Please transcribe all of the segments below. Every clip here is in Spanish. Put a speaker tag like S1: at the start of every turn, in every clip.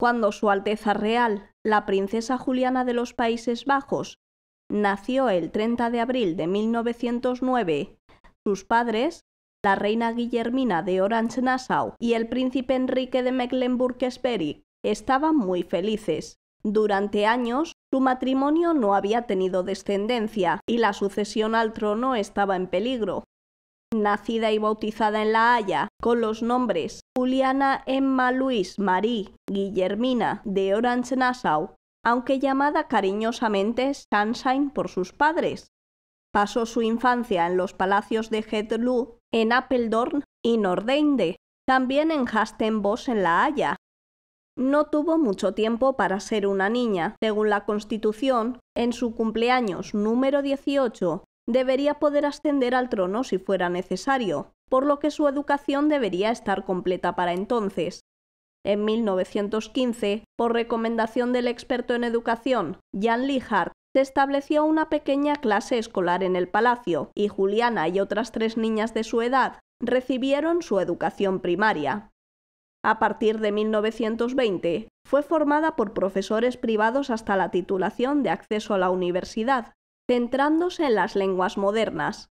S1: Cuando Su Alteza Real, la princesa Juliana de los Países Bajos, nació el 30 de abril de 1909, sus padres, la reina Guillermina de Orange-Nassau y el príncipe Enrique de Mecklenburg-Schwerin, estaban muy felices. Durante años, su matrimonio no había tenido descendencia y la sucesión al trono estaba en peligro. Nacida y bautizada en La Haya, con los nombres Juliana Emma Luis Marie Guillermina de Orange-Nassau, aunque llamada cariñosamente Sunshine por sus padres. Pasó su infancia en los palacios de Hedlou, en Apeldoorn y Nordeinde, también en Hastenbos en La Haya. No tuvo mucho tiempo para ser una niña. Según la Constitución, en su cumpleaños número 18, debería poder ascender al trono si fuera necesario, por lo que su educación debería estar completa para entonces. En 1915, por recomendación del experto en educación, Jan Lihard se estableció una pequeña clase escolar en el palacio, y Juliana y otras tres niñas de su edad recibieron su educación primaria. A partir de 1920, fue formada por profesores privados hasta la titulación de acceso a la universidad, centrándose en las lenguas modernas,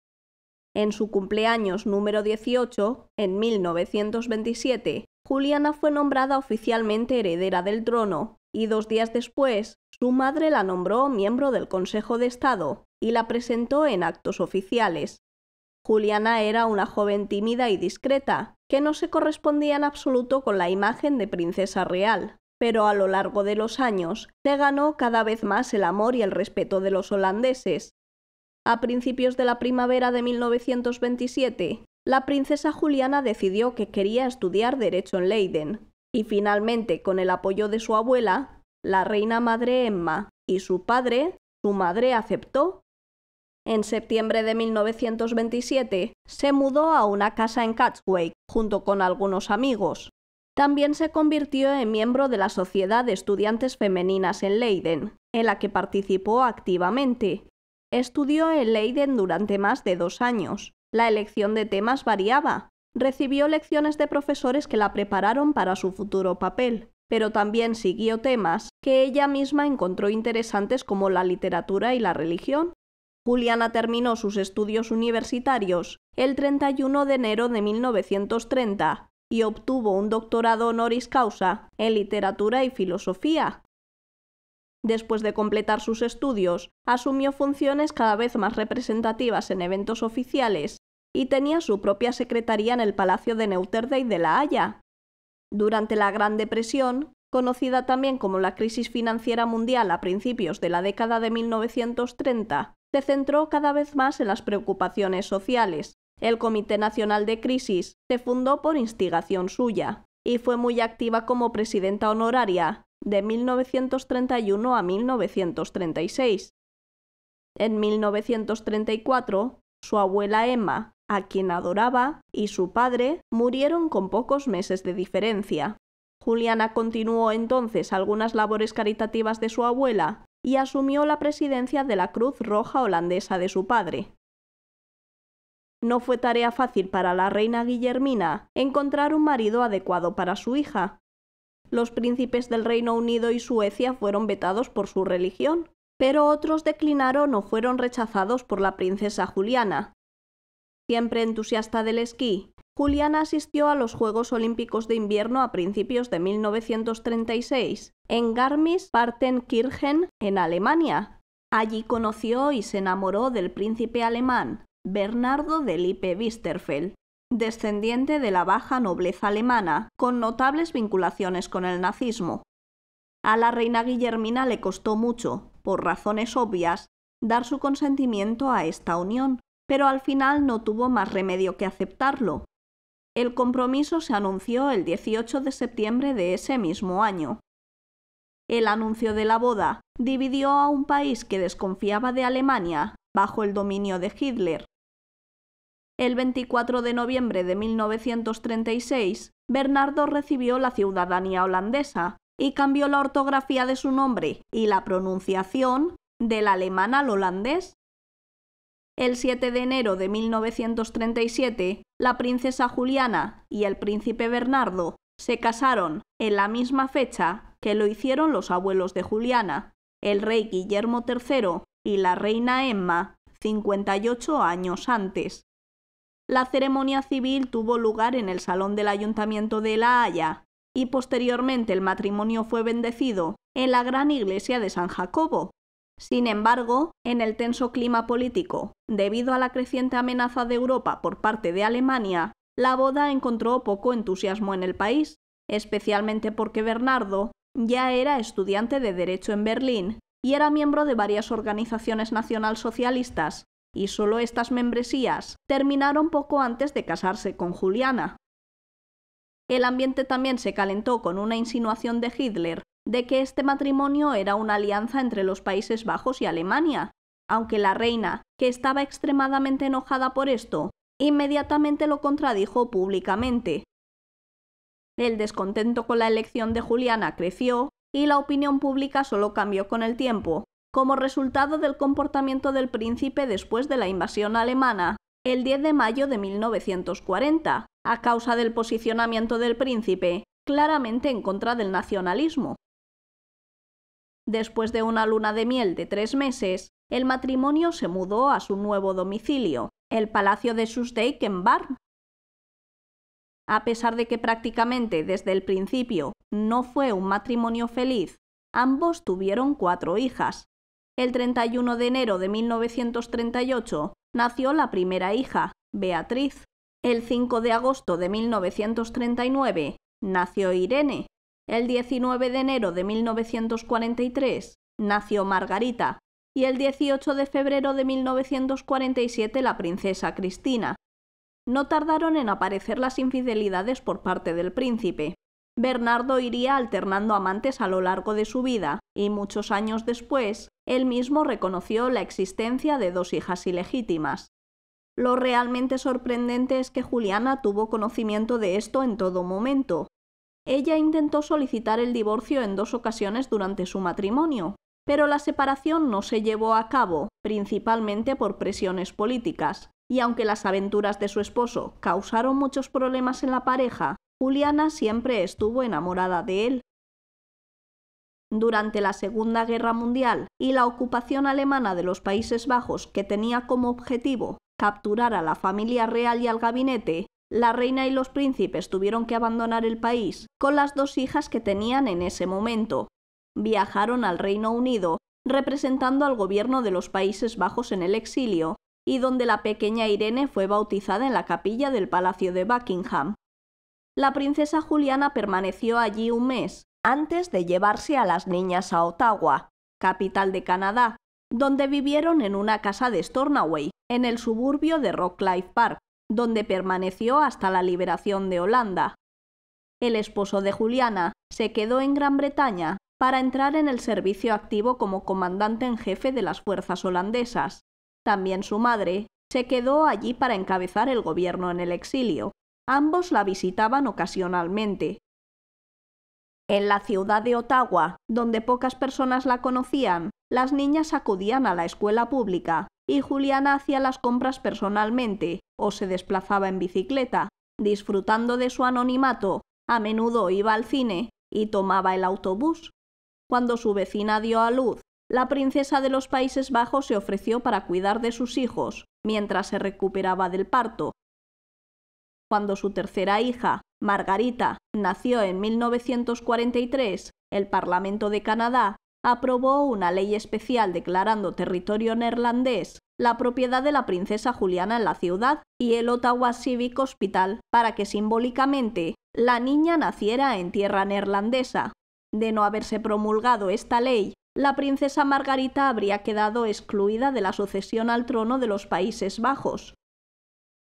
S1: en su cumpleaños número 18, en 1927, Juliana fue nombrada oficialmente heredera del trono, y dos días después, su madre la nombró miembro del Consejo de Estado y la presentó en actos oficiales. Juliana era una joven tímida y discreta, que no se correspondía en absoluto con la imagen de princesa real, pero a lo largo de los años se ganó cada vez más el amor y el respeto de los holandeses, a principios de la primavera de 1927, la princesa Juliana decidió que quería estudiar derecho en Leiden, y finalmente, con el apoyo de su abuela, la reina madre Emma, y su padre, su madre aceptó. En septiembre de 1927 se mudó a una casa en Catswake junto con algunos amigos. También se convirtió en miembro de la Sociedad de Estudiantes Femeninas en Leiden, en la que participó activamente, Estudió en Leiden durante más de dos años. La elección de temas variaba. Recibió lecciones de profesores que la prepararon para su futuro papel, pero también siguió temas que ella misma encontró interesantes como la literatura y la religión. Juliana terminó sus estudios universitarios el 31 de enero de 1930 y obtuvo un doctorado honoris causa en literatura y filosofía, Después de completar sus estudios, asumió funciones cada vez más representativas en eventos oficiales y tenía su propia secretaría en el Palacio de Neuterdey de La Haya. Durante la Gran Depresión, conocida también como la crisis financiera mundial a principios de la década de 1930, se centró cada vez más en las preocupaciones sociales. El Comité Nacional de Crisis se fundó por instigación suya y fue muy activa como presidenta honoraria de 1931 a 1936. En 1934, su abuela Emma, a quien adoraba, y su padre murieron con pocos meses de diferencia. Juliana continuó entonces algunas labores caritativas de su abuela y asumió la presidencia de la Cruz Roja Holandesa de su padre. No fue tarea fácil para la reina Guillermina encontrar un marido adecuado para su hija, los príncipes del Reino Unido y Suecia fueron vetados por su religión, pero otros declinaron o fueron rechazados por la princesa Juliana. Siempre entusiasta del esquí, Juliana asistió a los Juegos Olímpicos de Invierno a principios de 1936 en Garmisch-Partenkirchen, en Alemania. Allí conoció y se enamoró del príncipe alemán Bernardo de lippe Wisterfeld descendiente de la baja nobleza alemana, con notables vinculaciones con el nazismo. A la reina Guillermina le costó mucho, por razones obvias, dar su consentimiento a esta unión, pero al final no tuvo más remedio que aceptarlo. El compromiso se anunció el 18 de septiembre de ese mismo año. El anuncio de la boda dividió a un país que desconfiaba de Alemania bajo el dominio de Hitler el 24 de noviembre de 1936, Bernardo recibió la ciudadanía holandesa y cambió la ortografía de su nombre y la pronunciación del alemán al holandés. El 7 de enero de 1937, la princesa Juliana y el príncipe Bernardo se casaron en la misma fecha que lo hicieron los abuelos de Juliana, el rey Guillermo III y la reina Emma 58 años antes. La ceremonia civil tuvo lugar en el Salón del Ayuntamiento de La Haya y posteriormente el matrimonio fue bendecido en la gran iglesia de San Jacobo. Sin embargo, en el tenso clima político, debido a la creciente amenaza de Europa por parte de Alemania, la boda encontró poco entusiasmo en el país, especialmente porque Bernardo ya era estudiante de Derecho en Berlín y era miembro de varias organizaciones nacionalsocialistas y solo estas membresías terminaron poco antes de casarse con Juliana. El ambiente también se calentó con una insinuación de Hitler de que este matrimonio era una alianza entre los Países Bajos y Alemania, aunque la reina, que estaba extremadamente enojada por esto, inmediatamente lo contradijo públicamente. El descontento con la elección de Juliana creció y la opinión pública solo cambió con el tiempo, como resultado del comportamiento del príncipe después de la invasión alemana, el 10 de mayo de 1940, a causa del posicionamiento del príncipe, claramente en contra del nacionalismo. Después de una luna de miel de tres meses, el matrimonio se mudó a su nuevo domicilio, el Palacio de Susdijk en Barn. A pesar de que prácticamente desde el principio no fue un matrimonio feliz, ambos tuvieron cuatro hijas, el 31 de enero de 1938 nació la primera hija, Beatriz. El 5 de agosto de 1939 nació Irene. El 19 de enero de 1943 nació Margarita. Y el 18 de febrero de 1947 la princesa Cristina. No tardaron en aparecer las infidelidades por parte del príncipe. Bernardo iría alternando amantes a lo largo de su vida, y muchos años después, él mismo reconoció la existencia de dos hijas ilegítimas. Lo realmente sorprendente es que Juliana tuvo conocimiento de esto en todo momento. Ella intentó solicitar el divorcio en dos ocasiones durante su matrimonio, pero la separación no se llevó a cabo, principalmente por presiones políticas, y aunque las aventuras de su esposo causaron muchos problemas en la pareja, Juliana siempre estuvo enamorada de él durante la Segunda Guerra Mundial y la ocupación alemana de los Países Bajos, que tenía como objetivo capturar a la familia real y al gabinete, la reina y los príncipes tuvieron que abandonar el país con las dos hijas que tenían en ese momento. Viajaron al Reino Unido, representando al gobierno de los Países Bajos en el exilio, y donde la pequeña Irene fue bautizada en la capilla del Palacio de Buckingham. La princesa Juliana permaneció allí un mes, antes de llevarse a las niñas a Ottawa, capital de Canadá, donde vivieron en una casa de Stornoway, en el suburbio de Rockcliffe Park, donde permaneció hasta la liberación de Holanda. El esposo de Juliana se quedó en Gran Bretaña para entrar en el servicio activo como comandante en jefe de las fuerzas holandesas. También su madre se quedó allí para encabezar el gobierno en el exilio. Ambos la visitaban ocasionalmente, en la ciudad de Ottawa, donde pocas personas la conocían, las niñas acudían a la escuela pública y Juliana hacía las compras personalmente o se desplazaba en bicicleta. Disfrutando de su anonimato, a menudo iba al cine y tomaba el autobús. Cuando su vecina dio a luz, la princesa de los Países Bajos se ofreció para cuidar de sus hijos mientras se recuperaba del parto cuando su tercera hija, Margarita, nació en 1943, el Parlamento de Canadá aprobó una ley especial declarando territorio neerlandés la propiedad de la princesa Juliana en la ciudad y el Ottawa Civic Hospital para que simbólicamente la niña naciera en tierra neerlandesa. De no haberse promulgado esta ley, la princesa Margarita habría quedado excluida de la sucesión al trono de los Países Bajos,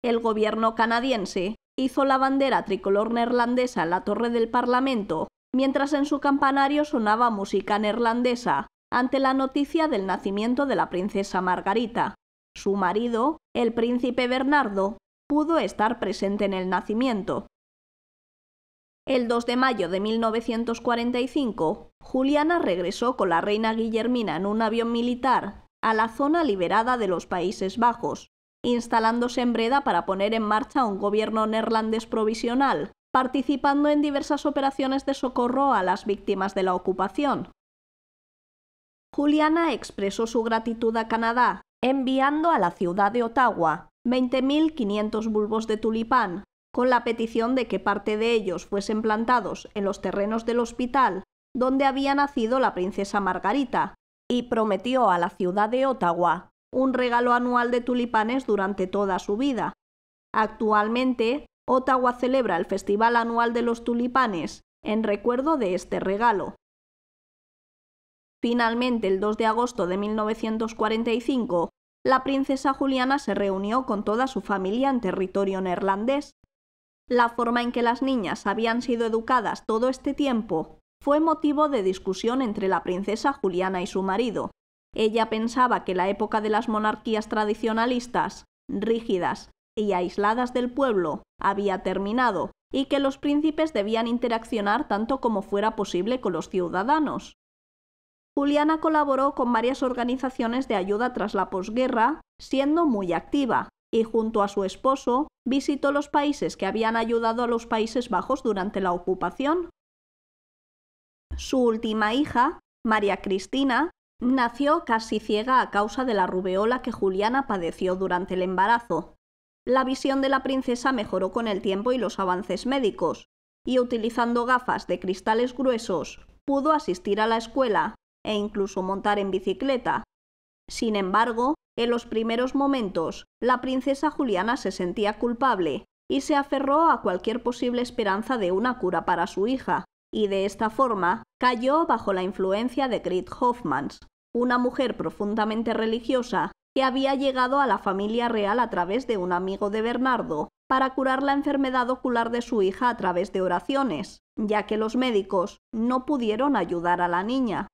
S1: el gobierno canadiense hizo la bandera tricolor neerlandesa en la torre del Parlamento, mientras en su campanario sonaba música neerlandesa, ante la noticia del nacimiento de la princesa Margarita. Su marido, el príncipe Bernardo, pudo estar presente en el nacimiento. El 2 de mayo de 1945, Juliana regresó con la reina Guillermina en un avión militar a la zona liberada de los Países Bajos, instalándose en Breda para poner en marcha un gobierno neerlandés provisional, participando en diversas operaciones de socorro a las víctimas de la ocupación. Juliana expresó su gratitud a Canadá, enviando a la ciudad de Ottawa 20.500 bulbos de tulipán, con la petición de que parte de ellos fuesen plantados en los terrenos del hospital donde había nacido la princesa Margarita, y prometió a la ciudad de Ottawa un regalo anual de tulipanes durante toda su vida. Actualmente, Ottawa celebra el Festival Anual de los Tulipanes en recuerdo de este regalo. Finalmente, el 2 de agosto de 1945, la princesa Juliana se reunió con toda su familia en territorio neerlandés. La forma en que las niñas habían sido educadas todo este tiempo fue motivo de discusión entre la princesa Juliana y su marido, ella pensaba que la época de las monarquías tradicionalistas, rígidas y aisladas del pueblo, había terminado y que los príncipes debían interaccionar tanto como fuera posible con los ciudadanos. Juliana colaboró con varias organizaciones de ayuda tras la posguerra, siendo muy activa, y junto a su esposo visitó los países que habían ayudado a los Países Bajos durante la ocupación. Su última hija, María Cristina, Nació casi ciega a causa de la rubeola que Juliana padeció durante el embarazo. La visión de la princesa mejoró con el tiempo y los avances médicos, y utilizando gafas de cristales gruesos, pudo asistir a la escuela e incluso montar en bicicleta. Sin embargo, en los primeros momentos, la princesa Juliana se sentía culpable y se aferró a cualquier posible esperanza de una cura para su hija y de esta forma cayó bajo la influencia de Grit Hoffmans, una mujer profundamente religiosa que había llegado a la familia real a través de un amigo de Bernardo para curar la enfermedad ocular de su hija a través de oraciones, ya que los médicos no pudieron ayudar a la niña.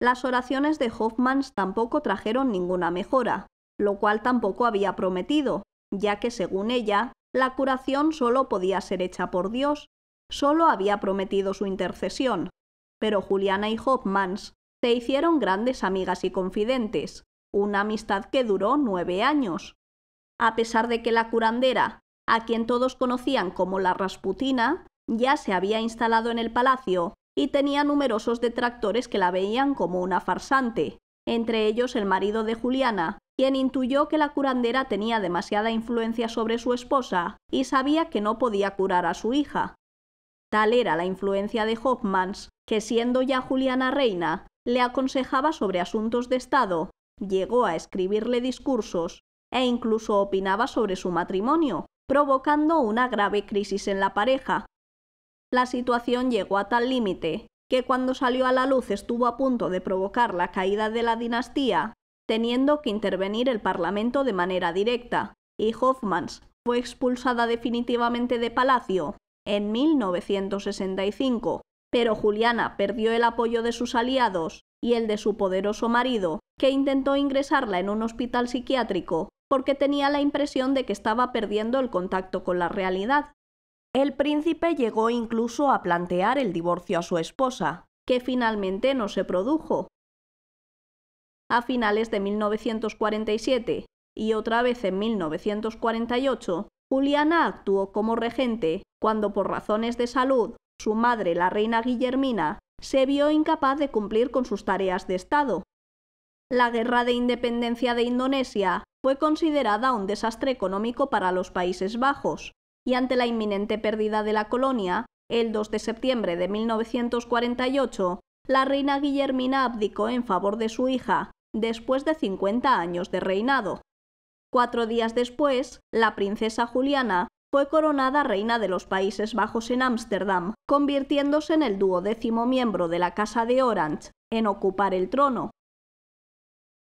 S1: Las oraciones de Hoffmans tampoco trajeron ninguna mejora, lo cual tampoco había prometido, ya que según ella, la curación solo podía ser hecha por Dios solo había prometido su intercesión, pero Juliana y Hoffmans se hicieron grandes amigas y confidentes, una amistad que duró nueve años. A pesar de que la curandera, a quien todos conocían como la Rasputina, ya se había instalado en el palacio y tenía numerosos detractores que la veían como una farsante, entre ellos el marido de Juliana, quien intuyó que la curandera tenía demasiada influencia sobre su esposa y sabía que no podía curar a su hija, Tal era la influencia de Hoffmans que siendo ya Juliana reina, le aconsejaba sobre asuntos de Estado, llegó a escribirle discursos e incluso opinaba sobre su matrimonio, provocando una grave crisis en la pareja. La situación llegó a tal límite que cuando salió a la luz estuvo a punto de provocar la caída de la dinastía, teniendo que intervenir el Parlamento de manera directa, y Hoffmans fue expulsada definitivamente de palacio en 1965, pero Juliana perdió el apoyo de sus aliados y el de su poderoso marido, que intentó ingresarla en un hospital psiquiátrico porque tenía la impresión de que estaba perdiendo el contacto con la realidad. El príncipe llegó incluso a plantear el divorcio a su esposa, que finalmente no se produjo. A finales de 1947 y otra vez en 1948, Juliana actuó como regente cuando por razones de salud su madre, la reina Guillermina, se vio incapaz de cumplir con sus tareas de Estado. La guerra de independencia de Indonesia fue considerada un desastre económico para los Países Bajos, y ante la inminente pérdida de la colonia, el 2 de septiembre de 1948, la reina Guillermina abdicó en favor de su hija, después de 50 años de reinado. Cuatro días después, la princesa Juliana fue coronada reina de los Países Bajos en Ámsterdam, convirtiéndose en el duodécimo miembro de la Casa de Orange en ocupar el trono.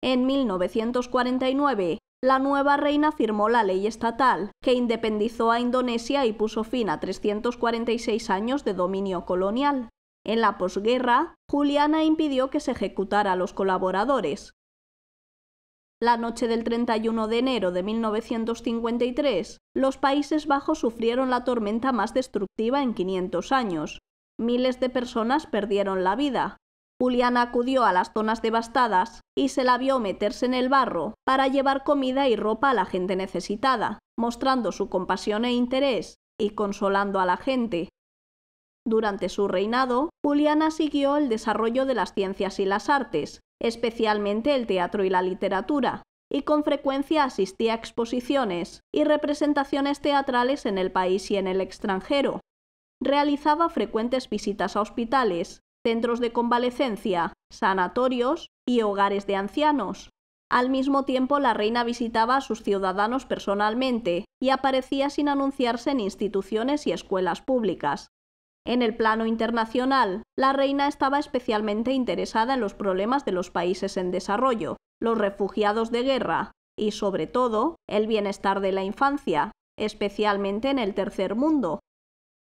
S1: En 1949, la nueva reina firmó la ley estatal, que independizó a Indonesia y puso fin a 346 años de dominio colonial. En la posguerra, Juliana impidió que se ejecutara a los colaboradores, la noche del 31 de enero de 1953, los Países Bajos sufrieron la tormenta más destructiva en 500 años. Miles de personas perdieron la vida. Juliana acudió a las zonas devastadas y se la vio meterse en el barro para llevar comida y ropa a la gente necesitada, mostrando su compasión e interés y consolando a la gente. Durante su reinado, Juliana siguió el desarrollo de las ciencias y las artes, especialmente el teatro y la literatura, y con frecuencia asistía a exposiciones y representaciones teatrales en el país y en el extranjero. Realizaba frecuentes visitas a hospitales, centros de convalecencia, sanatorios y hogares de ancianos. Al mismo tiempo, la reina visitaba a sus ciudadanos personalmente y aparecía sin anunciarse en instituciones y escuelas públicas. En el plano internacional, la reina estaba especialmente interesada en los problemas de los países en desarrollo, los refugiados de guerra y, sobre todo, el bienestar de la infancia, especialmente en el tercer mundo.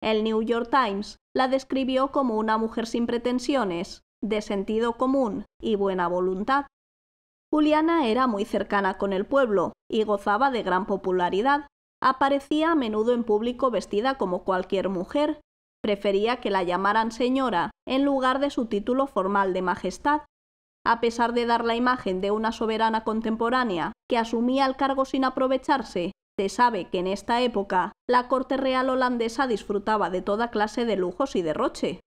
S1: El New York Times la describió como una mujer sin pretensiones, de sentido común y buena voluntad. Juliana era muy cercana con el pueblo y gozaba de gran popularidad. Aparecía a menudo en público vestida como cualquier mujer Prefería que la llamaran señora en lugar de su título formal de Majestad, a pesar de dar la imagen de una soberana contemporánea que asumía el cargo sin aprovecharse, se sabe que en esta época la corte real holandesa disfrutaba de toda clase de lujos y derroche.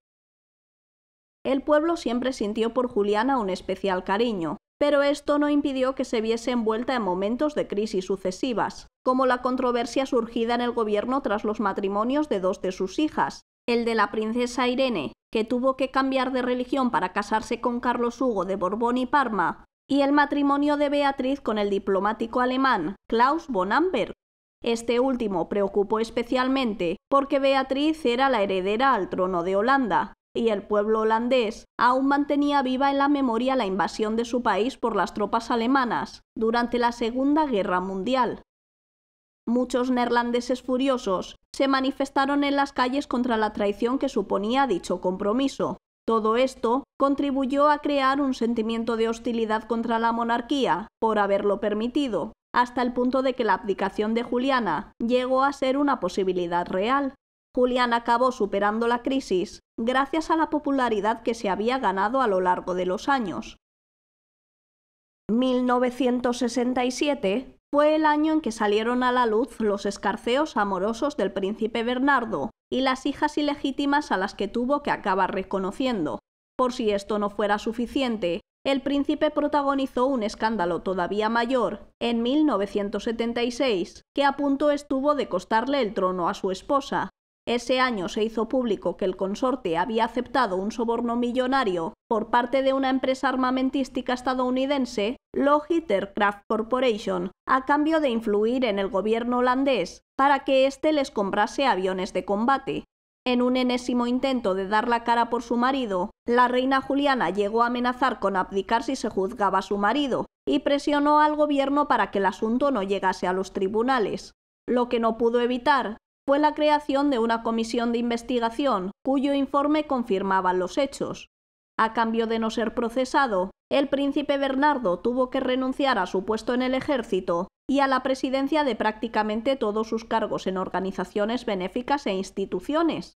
S1: El pueblo siempre sintió por Juliana un especial cariño, pero esto no impidió que se viese envuelta en momentos de crisis sucesivas, como la controversia surgida en el gobierno tras los matrimonios de dos de sus hijas, el de la princesa Irene, que tuvo que cambiar de religión para casarse con Carlos Hugo de Borbón y Parma, y el matrimonio de Beatriz con el diplomático alemán Klaus von Amberg. Este último preocupó especialmente porque Beatriz era la heredera al trono de Holanda, y el pueblo holandés aún mantenía viva en la memoria la invasión de su país por las tropas alemanas durante la Segunda Guerra Mundial. Muchos neerlandeses furiosos se manifestaron en las calles contra la traición que suponía dicho compromiso. Todo esto contribuyó a crear un sentimiento de hostilidad contra la monarquía, por haberlo permitido, hasta el punto de que la abdicación de Juliana llegó a ser una posibilidad real. Juliana acabó superando la crisis gracias a la popularidad que se había ganado a lo largo de los años. 1967 fue el año en que salieron a la luz los escarceos amorosos del príncipe Bernardo y las hijas ilegítimas a las que tuvo que acabar reconociendo. Por si esto no fuera suficiente, el príncipe protagonizó un escándalo todavía mayor en 1976, que a punto estuvo de costarle el trono a su esposa, ese año se hizo público que el consorte había aceptado un soborno millonario por parte de una empresa armamentística estadounidense, Lockheed Craft Corporation, a cambio de influir en el gobierno holandés para que éste les comprase aviones de combate. En un enésimo intento de dar la cara por su marido, la reina Juliana llegó a amenazar con abdicar si se juzgaba a su marido y presionó al gobierno para que el asunto no llegase a los tribunales lo que no pudo evitar fue la creación de una comisión de investigación cuyo informe confirmaba los hechos. A cambio de no ser procesado, el príncipe Bernardo tuvo que renunciar a su puesto en el ejército y a la presidencia de prácticamente todos sus cargos en organizaciones benéficas e instituciones.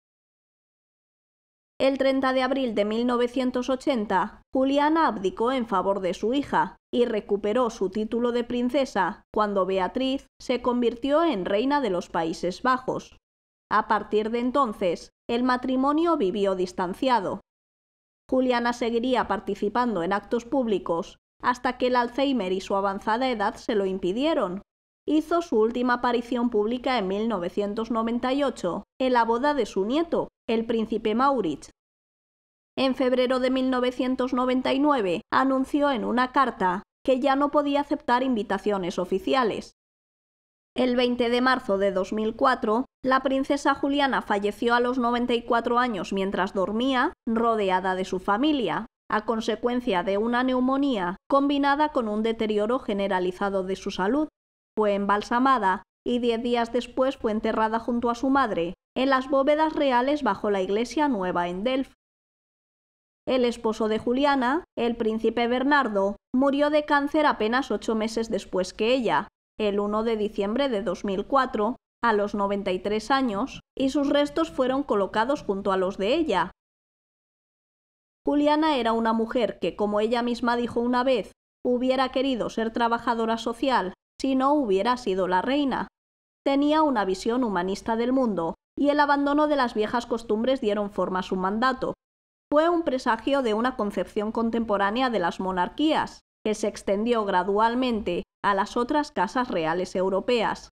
S1: El 30 de abril de 1980, Juliana abdicó en favor de su hija, y recuperó su título de princesa cuando Beatriz se convirtió en reina de los Países Bajos. A partir de entonces, el matrimonio vivió distanciado. Juliana seguiría participando en actos públicos hasta que el Alzheimer y su avanzada edad se lo impidieron. Hizo su última aparición pública en 1998, en la boda de su nieto, el príncipe Maurich, en febrero de 1999 anunció en una carta que ya no podía aceptar invitaciones oficiales. El 20 de marzo de 2004, la princesa Juliana falleció a los 94 años mientras dormía, rodeada de su familia, a consecuencia de una neumonía combinada con un deterioro generalizado de su salud. Fue embalsamada y diez días después fue enterrada junto a su madre, en las bóvedas reales bajo la iglesia nueva en Delft. El esposo de Juliana, el príncipe Bernardo, murió de cáncer apenas ocho meses después que ella, el 1 de diciembre de 2004, a los 93 años, y sus restos fueron colocados junto a los de ella. Juliana era una mujer que, como ella misma dijo una vez, hubiera querido ser trabajadora social si no hubiera sido la reina. Tenía una visión humanista del mundo, y el abandono de las viejas costumbres dieron forma a su mandato, fue un presagio de una concepción contemporánea de las monarquías, que se extendió gradualmente a las otras casas reales europeas.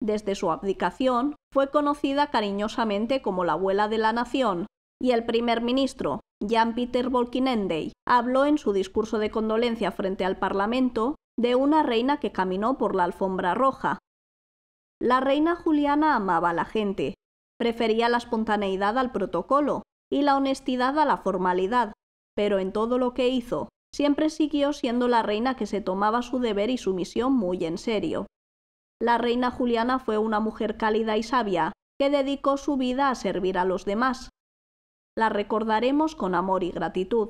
S1: Desde su abdicación, fue conocida cariñosamente como la abuela de la nación, y el primer ministro, Jan-Peter Volkinendey, habló en su discurso de condolencia frente al Parlamento de una reina que caminó por la alfombra roja. La reina Juliana amaba a la gente, prefería la espontaneidad al protocolo y la honestidad a la formalidad, pero en todo lo que hizo, siempre siguió siendo la reina que se tomaba su deber y su misión muy en serio. La reina Juliana fue una mujer cálida y sabia, que dedicó su vida a servir a los demás. La recordaremos con amor y gratitud.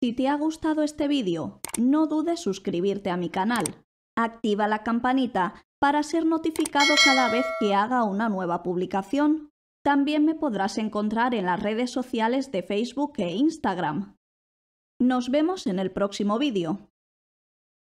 S1: Si te ha gustado este vídeo, no dudes suscribirte a mi canal. Activa la campanita para ser notificado cada vez que haga una nueva publicación. También me podrás encontrar en las redes sociales de Facebook e Instagram. Nos vemos en el próximo vídeo.